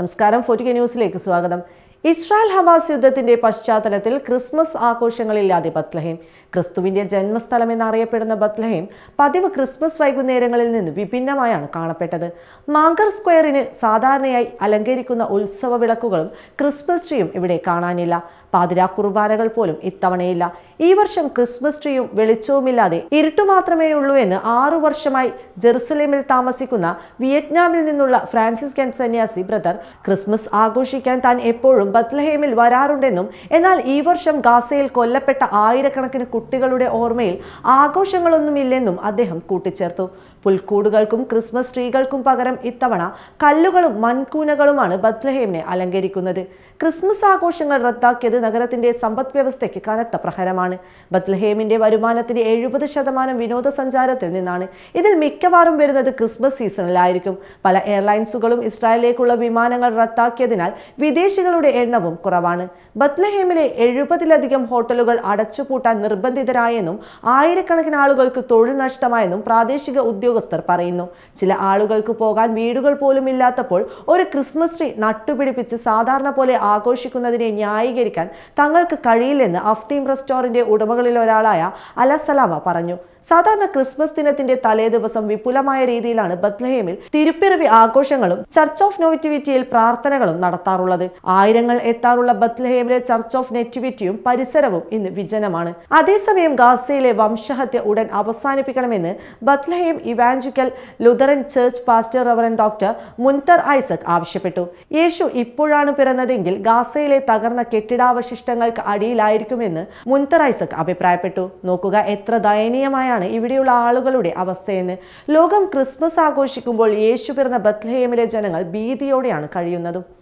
നമസ്കാരം കെ ന്യൂസിലേക്ക് സ്വാഗതം ഇസ്രായേൽ ഹമാസ് യുദ്ധത്തിന്റെ പശ്ചാത്തലത്തിൽ ക്രിസ്മസ് ആഘോഷങ്ങളില്ലാതെ ബത്ലഹേം ക്രിസ്തുവിന്റെ ജന്മസ്ഥലം എന്നറിയപ്പെടുന്ന ബത്ലഹേം പതിവ് ക്രിസ്മസ് വൈകുന്നേരങ്ങളിൽ നിന്ന് വിഭിന്നമായാണ് കാണപ്പെട്ടത് മാങ്കർ സ്ക്വയറിന് സാധാരണയായി അലങ്കരിക്കുന്ന ഉത്സവ വിളക്കുകളും ക്രിസ്മസ് ട്രീയും ഇവിടെ കാണാനില്ല പാതിരാ കുർബാനകൾ പോലും ഇത്തവണയില്ല ഈ വർഷം ക്രിസ്മസ് ട്രീയും വെളിച്ചവുമില്ലാതെ ഇരുട്ടു മാത്രമേ ഉള്ളൂ എന്ന് ആറു വർഷമായി ജെറുസലേമിൽ താമസിക്കുന്ന വിയറ്റ്നാമിൽ നിന്നുള്ള ഫ്രാൻസിസ്കൻ സന്യാസി ബ്രദർ ക്രിസ്മസ് ആഘോഷിക്കാൻ താൻ എപ്പോഴും ബത്ലഹേമിൽ വരാറുണ്ടെന്നും എന്നാൽ ഈ വർഷം ഗാസയിൽ കൊല്ലപ്പെട്ട ആയിരക്കണക്കിന് കുട്ടികളുടെ ഓർമ്മയിൽ ആഘോഷങ്ങളൊന്നുമില്ലെന്നും അദ്ദേഹം കൂട്ടിച്ചേർത്തു പുൽക്കൂടുകൾക്കും ക്രിസ്മസ് ട്രീകൾക്കും പകരം ഇത്തവണ കല്ലുകളും മൺകൂനകളുമാണ് ബത്ലഹേമിനെ അലങ്കരിക്കുന്നത് ക്രിസ്മസ് ആഘോഷങ്ങൾ റദ്ദാക്കിയത് നഗരത്തിന്റെ സമ്പദ് വ്യവസ്ഥയ്ക്ക് കനത്ത പ്രഹരമാണ് ബത്ലഹേമിന്റെ വരുമാനത്തിന്റെ എഴുപത് ശതമാനം വിനോദസഞ്ചാരത്തിൽ നിന്നാണ് ഇതിൽ മിക്കവാറും വരുന്നത് ക്രിസ്മസ് സീസണിലായിരിക്കും പല എയർലൈൻസുകളും ഇസ്രായേലിലേക്കുള്ള വിമാനങ്ങൾ റദ്ദാക്കിയതിനാൽ വിദേശികളുടെ എണ്ണവും കുറവാണ് ബത്ലഹേമിലെ എഴുപതിലധികം ഹോട്ടലുകൾ അടച്ചുപൂട്ടാൻ നിർബന്ധിതരായെന്നും ആയിരക്കണക്കിന് ആളുകൾക്ക് തൊഴിൽ നഷ്ടമായെന്നും പ്രാദേശിക ഉദ്യോഗ ഉദ്യോഗസ്ഥർ പറയുന്നു ചില ആളുകൾക്ക് പോകാൻ വീടുകൾ പോലും ഇല്ലാത്തപ്പോൾ ഒരു ക്രിസ്മസ് ട്രീ നട്ടുപിടിപ്പിച്ച് സാധാരണ പോലെ ആഘോഷിക്കുന്നതിനെ ന്യായീകരിക്കാൻ തങ്ങൾക്ക് കഴിയില്ലെന്ന് അഫ്തീം റെസ്റ്റോറൻറ്റ് ഉടമകളിൽ ഒരാളായ അലസലാമ പറഞ്ഞു സാധാരണ ക്രിസ്മസ് ദിനത്തിന്റെ തലേ ദിവസം വിപുലമായ രീതിയിലാണ് ബത്ലഹേമിൽ തിരുപ്പിറവി ആഘോഷങ്ങളും ചർച്ച് ഓഫ് നോറ്റിവിറ്റിയിൽ പ്രാർത്ഥനകളും നടത്താറുള്ളത് ആയിരങ്ങൾ എത്താറുള്ള ബത്ലഹേമിലെ ചർച്ച് ഓഫ് നെറ്റിവിറ്റിയും പരിസരവും ഇന്ന് വിജനമാണ് അതേസമയം ഗാസയിലെ വംശഹത്യ ഉടൻ അവസാനിപ്പിക്കണമെന്ന് Bethlehem evangelical Lutheran church pastor reverend doctor Munther Isaac ആവശ്യപ്പെട്ടു യേശു ഇപ്പോഴാണ് പിറന്നതെങ്കിൽ ഗാസയിലെ തകർന്ന കെട്ടിടാവശിഷ്ടങ്ങൾക്ക് അടിയിലായിരിക്കുമെന്ന് മുൻതർ ഐസക് അഭിപ്രായപ്പെട്ടു നോക്കുക എത്ര ദയനീയമായ സമാനമാണ് ഇവിടെയുള്ള ആളുകളുടെ അവസ്ഥയെന്ന് ലോകം ക്രിസ്മസ് ആഘോഷിക്കുമ്പോൾ യേശു പിറന്ന ബത്ലഹേമിലെ ജനങ്ങൾ ഭീതിയോടെയാണ് കഴിയുന്നതും